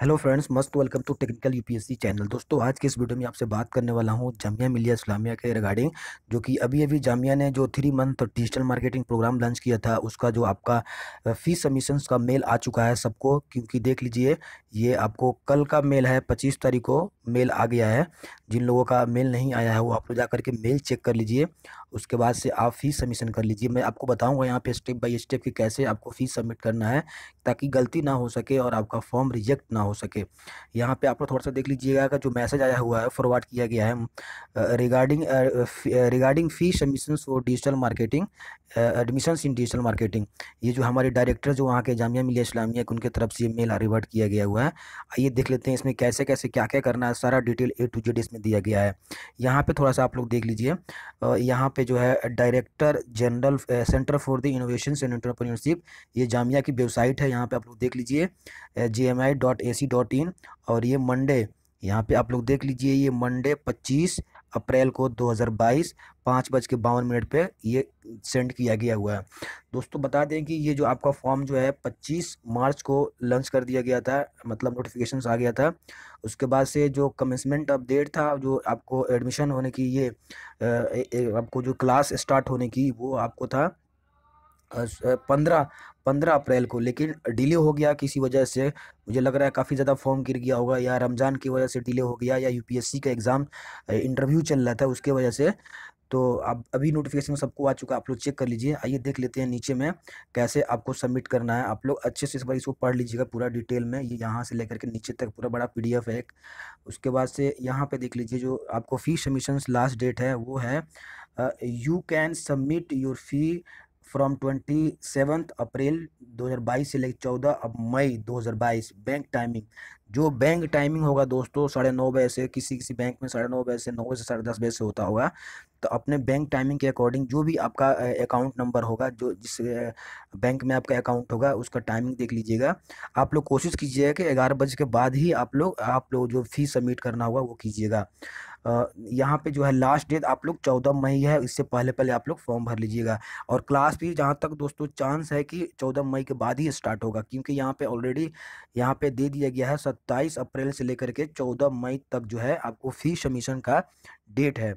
hello friends must welcome to technical UPSC channel दोस्तों आज के इस वीडियो में आपसे बात करने वाला हूं जामिया मिलिया इस्लामिया के रिगार्डिंग जो कि अभी अभी जामिया ने जो three month digital marketing programme launch किया था उसका जो आपका फीस सबमिशंस का मेल आ चुका है सबको क्योंकि देख लीजिए ये आपको कल का मेल है पच्चीस तारीख को मेल आ गया है जिन लोगों का मेल नहीं आया है वो आप लोग जा करके मेल चेक कर लीजिए उसके बाद से आप फीस सबमिशन कर लीजिए मैं आपको बताऊँगा यहाँ पर स्टेप बाई स्टेप कि कैसे आपको फीस सबमिट करना है ताकि गलती ना हो सके और आपका फॉर्म रिजेक्ट ना हो सके यहाँ पे आप लोग थोड़ा सा देख लीजिएगा जो मैसेज आया हुआ है फॉरवर्ड किया गया है regarding regarding fee submission for digital marketing admission in digital marketing ये जो हमारे डायरेक्टर जो वहाँ के जामिया मिलिया इस्लामिया के उनके तरफ से ये मेल रिवर्ट किया गया हुआ है आइए देख लेते हैं इसमें कैसे कैसे क्या क्या करना है सारा डिटेल ए टू जेड इसमें दिया गया है यहाँ पे थोड़ा सा आप लोग देख लीजिए यहाँ पे जो है director general centre for the innovation and entrepreneurship ये जामिया की वेबसाइट है यहाँ पे आप लोग देख लीजिए जे सी डॉट इन और ये मंडे यहाँ पे आप लोग देख लीजिए ये मंडे 25 अप्रैल को 2022 पाँच बज के बावन मिनट पर ये सेंड किया गया हुआ है दोस्तों बता दें कि ये जो आपका फॉर्म जो है 25 मार्च को लॉन्च कर दिया गया था मतलब नोटिफिकेशन आ गया था उसके बाद से जो कमेंसमेंट अपडेट था जो आपको एडमिशन होने की ये आपको जो क्लास स्टार्ट होने की वो आपको था पंद्रह पंद्रह अप्रैल को लेकिन डिले हो गया किसी वजह से मुझे लग रहा है काफ़ी ज़्यादा फॉर्म गिर गया होगा या रमज़ान की वजह से डिले हो गया या यूपीएससी का एग्ज़ाम इंटरव्यू चल रहा था उसके वजह से तो अब अभी नोटिफिकेशन सबको आ चुका आप लोग चेक कर लीजिए आइए देख लेते हैं नीचे में कैसे आपको सबमिट करना है आप लोग अच्छे से इस बार इसको पढ़ लीजिएगा पूरा डिटेल में ये यहाँ से लेकर के नीचे तक पूरा बड़ा पीडीएफ है एक उसके बाद से यहाँ पे देख लीजिए जो आपको फ़ी सबमिशन लास्ट डेट है वो है you can submit your fee from twenty seventh April 2022 से लेकर चौदह मई 2022 बैंक टाइमिंग जो बैंक टाइमिंग होगा दोस्तों साढ़े नौ बजे से किसी किसी बैंक में साढ़े नौ बजे से नौ बजे से साढ़े दस बजे से होता होगा तो अपने बैंक टाइमिंग के अकॉर्डिंग जो भी आपका अकाउंट नंबर होगा जो जिस बैंक में आपका अकाउंट होगा उसका टाइमिंग देख लीजिएगा आप लोग कोशिश कीजिएगा कि ग्यारह बजे के बाद ही आप लोग आप लोग जो फीस सबमिट करना होगा वो कीजिएगा यहाँ पे जो है लास्ट डेट आप लोग चौदह मई है इससे पहले पहले आप लोग फॉर्म भर लीजिएगा और क्लास भी जहाँ तक दोस्तों चांस है कि चौदह मई के बाद ही स्टार्ट होगा क्योंकि यहाँ पे ऑलरेडी यहाँ पे दे दिया गया है सत्ताईस अप्रैल से लेकर के चौदह मई तक जो है आपको फी सबमिशन का डेट है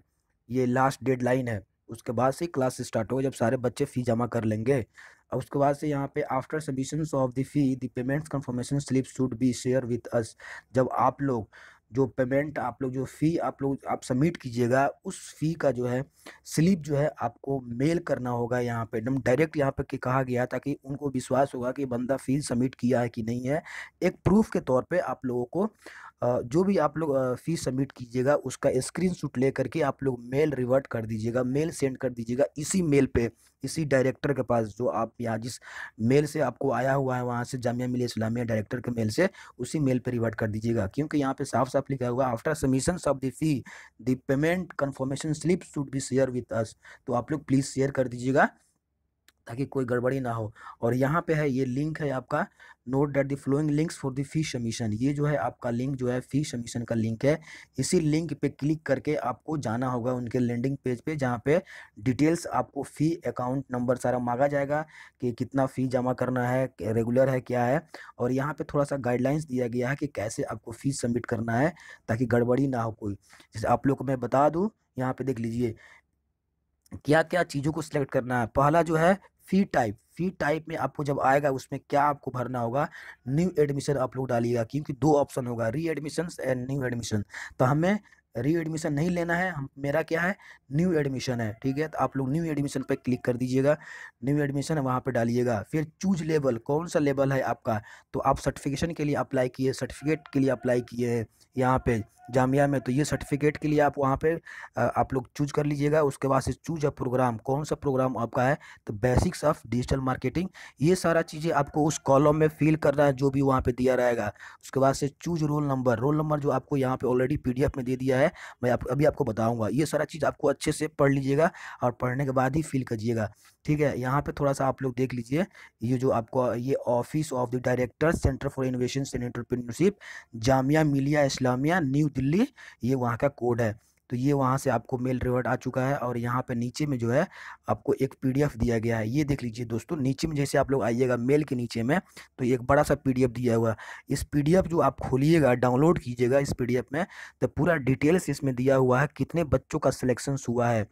ये लास्ट लाइन है उसके बाद से क्लास स्टार्ट होगा जब सारे बच्चे फ़ी जमा कर लेंगे और उसके बाद से यहाँ पे after submission of the fee the payments confirmation slip should be share with us जब आप लोग जो पेमेंट आप लोग जो फ़ी आप लोग आप सबमिट कीजिएगा उस फ़ी का जो है स्लिप जो है आपको मेल करना होगा यहाँ पे एकदम डायरेक्ट यहाँ पे कहा गया ताकि उनको विश्वास होगा कि बंदा फ़ी सबमिट किया है कि नहीं है एक प्रूफ के तौर पे आप लोगों को जो भी आप लोग फीस सबमिट कीजिएगा उसका स्क्रीनशॉट ले करके आप लोग मेल रिवर्ट कर दीजिएगा मेल सेंड कर दीजिएगा इसी मेल पे इसी डायरेक्टर के पास जो आप यहाँ जिस मेल से आपको आया हुआ है वहाँ से जामिया मिलिया इस्लामिया डायरेक्टर के मेल से उसी मेल पे रिवर्ट कर दीजिएगा क्योंकि यहाँ पे साफ साफ लिखा हुआ after submission of the fee the payment confirmation slip should be share with us तो आप लोग प्लीज़ शेयर कर दीजिएगा ताकि कोई गड़बड़ी ना हो और यहाँ पे है ये लिंक है आपका note date the following links for the fee submission ये जो है आपका लिंक जो है फी सबमिशन का लिंक है इसी लिंक पे क्लिक करके आपको जाना होगा उनके लैंडिंग पेज पे जहाँ पे डिटेल्स आपको फ़ी अकाउंट नंबर सारा मांगा जाएगा कि कितना फ़ी जमा करना है रेगुलर है क्या है और यहाँ पे थोड़ा सा गाइडलाइंस दिया गया है कि कैसे आपको फ़ीस सबमिट करना है ताकि गड़बड़ी ना हो कोई जैसे आप लोग को मैं बता दूँ यहाँ पे देख लीजिए क्या क्या चीज़ों को सिलेक्ट करना है पहला जो है फी टाइप फी टाइप में आपको जब आएगा उसमें क्या आपको भरना होगा न्यू एडमिशन आप लोग डालिएगा क्योंकि दो ऑप्शन होगा री एडमिशन एंड न्यू एडमिशन तो हमें री एडमिशन नहीं लेना है हम मेरा क्या है न्यू एडमिशन है ठीक है तो आप लोग न्यू एडमिशन पर क्लिक कर दीजिएगा न्यू एडमिशन वहाँ पर डालिएगा फिर चूज लेवल कौन सा लेवल है आपका तो आप सर्टिफिकेशन के लिए अप्लाई किए सर्टिफिकेट के लिए अप्लाई किए हैं यहाँ पे जामिया में तो ये सर्टिफिकेट के लिए आप वहाँ पर आप लोग चूज कर लीजिएगा उसके बाद से चूज अ प्रोग्राम कौन सा प्रोग्राम आपका है तो बेसिक्स ऑफ डिजिटल मार्केटिंग ये सारा चीज़ें आपको उस कॉलम में फिल करना है जो भी वहाँ पर दिया रहेगा उसके बाद से choose roll number roll number जो आपको यहाँ पे ऑलरेडी पी में दे दिया है है मैं आप अभी आपको बताऊंगा ये सारा चीज़ आपको अच्छे से पढ़ लीजिएगा और पढ़ने के बाद ही फील करिएगा ठीक है यहाँ पे थोड़ा सा आप लोग देख लीजिए ये जो आपको ये office of the director centre for innovation and entrepreneurship Jamia Millia Islamia new Delhi ये वहाँ का कोड है तो ये वहाँ से आपको मेल रिवर्ट आ चुका है और यहाँ पर नीचे में जो है आपको एक पी दिया गया है ये देख लीजिए दोस्तों नीचे में जैसे आप लोग आइएगा मेल के नीचे में तो एक बड़ा सा पी दिया हुआ है इस पी जो आप खोलिएगा डाउनलोड कीजिएगा इस पी में तो पूरा डिटेल्स इसमें दिया हुआ है कितने बच्चों का सिलेक्शन हुआ है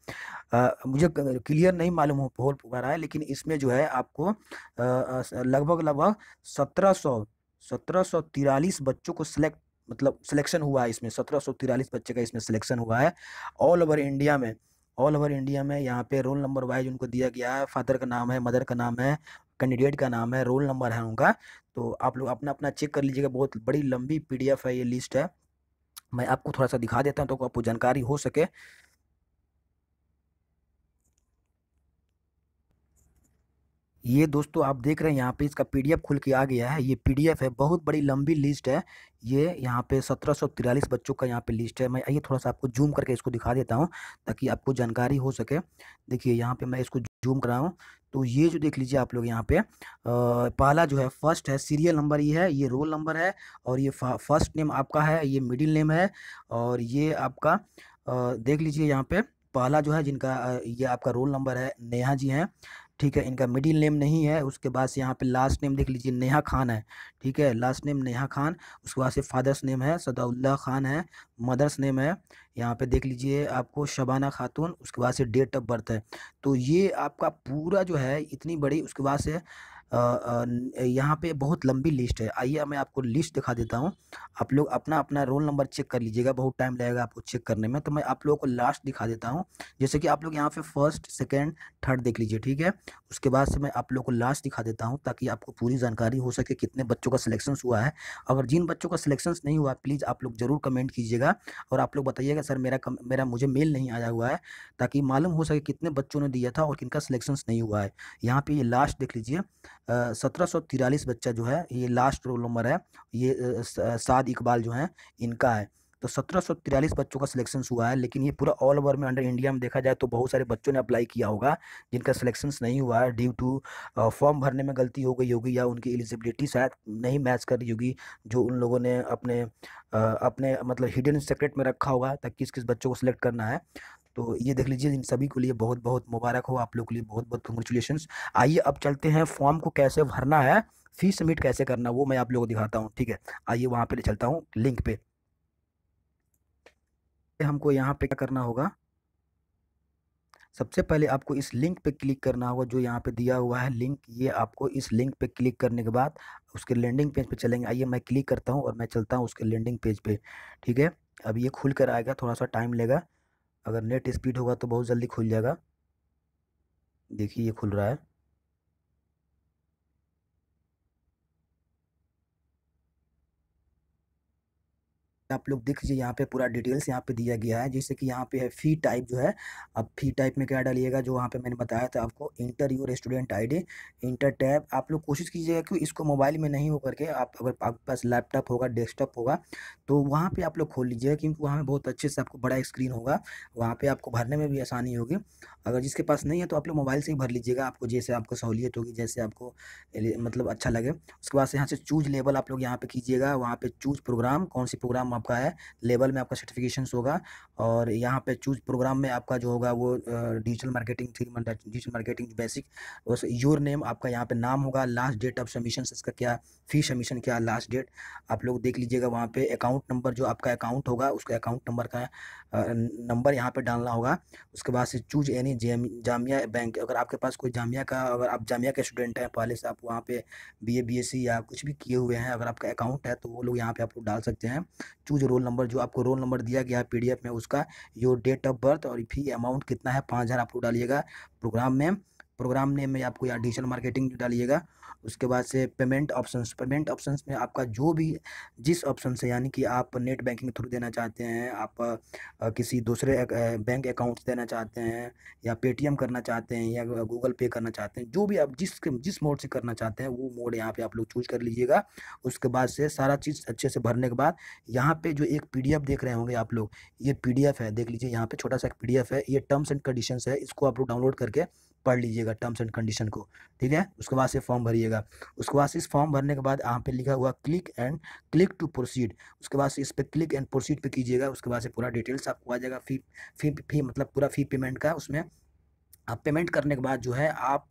आ, मुझे क्लियर नहीं मालूम हो हो पा रहा है लेकिन इसमें जो है आपको लगभग लगभग सत्रह सौ सत्रह सौ तिरालीस बच्चों को सिलेक्ट मतलब सिलेक्शन हुआ है इसमें सत्रह बच्चे का इसमें सिलेक्शन हुआ है ऑल ओवर इंडिया में ऑल ओवर इंडिया में यहाँ पे रोल नंबर वाइज उनको दिया गया है फादर का नाम है मदर का नाम है कैंडिडेट का नाम है रोल नंबर है उनका तो आप लोग अपना अपना चेक कर लीजिएगा बहुत बड़ी लंबी पीडीएफ है ये लिस्ट है मैं आपको थोड़ा सा दिखा देता हूँ तो आपको जानकारी हो सके ये दोस्तों आप देख रहे हैं यहाँ पे इसका पीडीएफ खुल के आ गया है ये पीडीएफ है बहुत बड़ी लंबी लिस्ट है ये यहाँ पे सत्रह सौ तिरालीस बच्चों का यहाँ पे लिस्ट है मैं आइए थोड़ा सा आपको जूम करके इसको दिखा देता हूँ ताकि आपको जानकारी हो सके देखिए यहाँ पे मैं इसको जूम कर रहा हूँ तो ये जो देख लीजिए आप लोग यहाँ पे आ, पहला जो है फर्स्ट है सीरियल नंबर ये है ये रोल नंबर है और ये फर्स्ट नेम आपका है ये मिडिल नेम है और ये आपका देख लीजिए यहाँ पे पहला जो है जिनका ये आपका रोल नंबर है नेहा जी हैं ठीक है इनका मिडिल नेम नहीं है उसके बाद से यहाँ पे लास्ट नेम देख लीजिए नेहा खान है ठीक है लास्ट नेम नेहा खान उसके बाद से फादर्स नेम है सदाउल्ला खान है मदर्स नेम है यहाँ पे देख लीजिए आपको शबाना खातून उसके बाद से डेट ऑफ बर्थ है तो ये आपका पूरा जो है इतनी बड़ी उसके बाद से यहाँ पे बहुत लंबी लिस्ट है आइए मैं आपको लिस्ट दिखा देता हूँ आप लोग अपना अपना रोल नंबर चेक कर लीजिएगा बहुत टाइम लगेगा आपको चेक करने में तो मैं आप लोगों को लास्ट दिखा देता हूँ जैसे कि आप लोग यहाँ पे फर्स्ट सेकेंड थर्ड देख लीजिए ठीक है उसके बाद से मैं आप लोग को लास्ट दिखा देता हूँ ताकि आपको पूरी जानकारी हो सके कितने बच्चों का सिलेक्शन हुआ है अगर जिन बच्चों का सिलेक्शन नहीं हुआ प्लीज़ आप लोग ज़रूर कमेंट कीजिएगा और आप लोग बताइएगा सर मेरा मेरा मुझे मेल नहीं आया हुआ है ताकि मालूम हो सके कितने बच्चों ने दिया था और किनका सिलेक्शन नहीं हुआ है यहाँ पर ये लास्ट देख लीजिए सत्रह बच्चा जो है ये लास्ट रोल नंबर है ये साद इकबाल जो हैं इनका है तो सत्रह बच्चों का सिलेक्शन हुआ है लेकिन ये पूरा ऑल ओवर में अंडर इंडिया में देखा जाए तो बहुत सारे बच्चों ने अप्लाई किया होगा जिनका सिलेक्शन नहीं हुआ है ड्यू टू फॉर्म भरने में गलती हो गई होगी या उनकी एलिजिबिलिटी शायद नहीं मैच कर रही होगी जो उन लोगों ने अपने आ, अपने मतलब हिडन सेक्रेट में रखा होगा ताकि किस किस बच्चों को सिलेक्ट करना है तो ये देख लीजिए इन सभी के लिए बहुत बहुत मुबारक हो आप लोग के लिए बहुत बहुत कंग्रेचुलेशन आइए अब चलते हैं फॉर्म को कैसे भरना है फीस सबमिट कैसे करना वो मैं आप लोगों को दिखाता हूँ ठीक है आइए वहाँ पे ले चलता हूँ लिंक पे हमको यहाँ पे क्या करना होगा सबसे पहले आपको इस लिंक पे क्लिक करना होगा जो यहाँ पे दिया हुआ है लिंक ये आपको इस लिंक पे क्लिक करने के बाद उसके लैंडिंग पेज पे चलेंगे आइए मैं क्लिक करता हूँ और मैं चलता हूँ उसके लैंडिंग पेज पे ठीक है अब ये खुल कर आएगा थोड़ा सा टाइम लेगा अगर नेट स्पीड होगा तो बहुत जल्दी खुल जाएगा देखिए ये खुल रहा है आप लोग देख लीजिए यहाँ पे पूरा डिटेल्स यहाँ पे दिया गया है जैसे कि यहाँ पे है फी टाइप जो है अब फी टाइप में क्या डालिएगा जो वहाँ पे मैंने बताया था आपको enter your student ID enter tab आप लोग कोशिश कीजिएगा कि इसको मोबाइल में नहीं होकर के आप अगर आपके पास लैपटॉप होगा डेस्कटॉप होगा तो वहाँ पर आप लोग खोल लीजिएगा क्योंकि वहाँ पर बहुत अच्छे से आपको बड़ा स्क्रीन होगा वहाँ पर आपको भरने में भी आसानी होगी अगर जिसके पास नहीं है तो आप लोग मोबाइल से ही भर लीजिएगा आपको जैसे आपको सहूलियत होगी जैसे आपको मतलब अच्छा लगे उसके बाद यहाँ से चूज लेवल आप लोग यहाँ पर कीजिएगा वहाँ पर चूज प्रोग्राम कौन सी प्रोग्राम आपका है लेवल में आपका सर्टिफिकेशन होगा और यहाँ पे चूज प्रोग्राम में आपका जो होगा वो digital marketing three month digital marketing basic उस योर नेम आपका यहाँ पे नाम होगा लास्ट डेट ऑफ सबमिशन इसका क्या फी सबमिशन क्या लास्ट डेट आप लोग देख लीजिएगा वहाँ पे अकाउंट नंबर जो आपका अकाउंट होगा उसका अकाउंट नंबर का नंबर यहाँ पे डालना होगा उसके बाद से चूज एनी जामिया बैंक अगर आपके पास कोई जामिया का अगर आप जामिया के स्टूडेंट हैं पहले से आप वहाँ पे बीए बीएससी या कुछ भी किए हुए हैं अगर आपका अकाउंट है तो वो लोग यहाँ पे आप डाल सकते हैं चूज रोल नंबर जो आपको रोल नंबर दिया गया है पी में उसका योर डेट ऑफ बर्थ और फी अमाउंट कितना है पाँच हज़ार आप लोग डालिएगा प्रोग्राम में प्रोग्राम नेम में आपको यहाँ डिजिटल मार्केटिंग डालिएगा उसके बाद से पेमेंट ऑप्शन पेमेंट ऑप्शन में आपका जो भी जिस ऑप्शन से यानी कि आप नेट बैंकिंग थ्रू देना चाहते हैं आप किसी दूसरे बैंक अकाउंट देना चाहते हैं या पेटीएम करना चाहते हैं या गूगल पे करना चाहते हैं जो भी आप जिस जिस मोड से करना चाहते हैं वो मोड यहाँ पर आप लोग चूज कर लीजिएगा उसके बाद से सारा चीज़ अच्छे से भरने के बाद यहाँ पर जो एक पी देख रहे होंगे आप लोग ये पी है देख लीजिए यहाँ पर छोटा सा एक पी है ये टर्म्स एंड कंडीशन है इसको आप लोग डाउनलोड करके पढ़ लीजिएगा टर्म्स एंड कंडीशन को ठीक है उसके बाद से फॉर्म भरिएगा उसके बाद से इस फॉर्म भरने के बाद यहाँ पे लिखा हुआ click and click to proceed उसके बाद से इस पर क्लिक एंड प्रोसीड पे कीजिएगा उसके बाद से पूरा डिटेल्स आपको आ जाएगा फी फी फी मतलब पूरा फी पेमेंट का उसमें आप पेमेंट करने के बाद जो है आप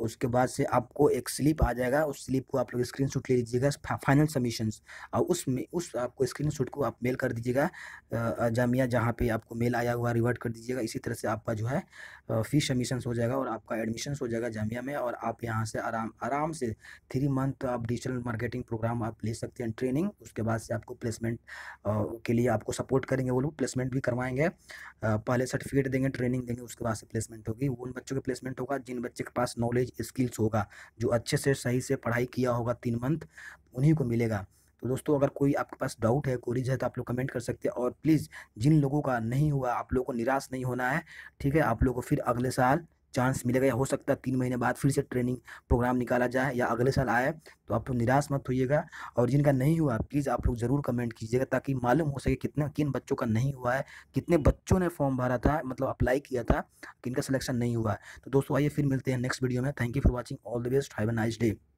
उसके बाद से आपको एक स्लिप आ जाएगा उस स्लिप को आप लोग स्क्रीन शूट ले लीजिएगा फाइनल सबमिशन और उसमें उस आपको स्क्रीन शूट को आप मेल कर दीजिएगा जामिया जहाँ पे आपको मेल आया हुआ रिवर्ट कर दीजिएगा इसी तरह से आपका जो है फीस सबमिशन हो जाएगा और आपका एडमिशन हो जाएगा जामिया में और आप यहाँ से आराम आराम से थ्री मंथ तो आप डिजिटल मार्केटिंग प्रोग्राम आप ले सकते हैं ट्रेनिंग उसके बाद से आपको प्लेसमेंट के लिए आपको सपोर्ट करेंगे वो लोग प्लेसमेंट भी करवाएंगे पहले सर्टिफिकेट देंगे ट्रेनिंग देंगे उसके बाद से प्लेसमेंट होगी वो उन बच्चों के प्लेसमेंट होगा जिन बच्चे के पास नॉलेज स्किल्स होगा जो अच्छे से सही से पढ़ाई किया होगा तीन मंथ उन्हीं को मिलेगा तो दोस्तों अगर कोई आपके पास डाउट है कोरीज है तो आप लोग कमेंट कर सकते हैं और प्लीज़ जिन लोगों का नहीं हुआ आप लोगों को निराश नहीं होना है ठीक है आप लोगों को फिर अगले साल चांस मिलेगा या हो सकता है तीन महीने बाद फिर से ट्रेनिंग प्रोग्राम निकाला जाए या अगले साल आए तो आप लोग निराश मत होइएगा और जिनका नहीं हुआ प्लीज़ आप लोग ज़रूर कमेंट कीजिएगा ताकि मालूम हो सके कितना किन बच्चों का नहीं हुआ है कितने बच्चों ने फॉर्म भरा था मतलब अप्लाई किया था किन का सिलेक्शन नहीं हुआ है तो दोस्तों आइए फिर मिलते हैं नेक्स्ट वीडियो में thank you for watching all the best have a nice day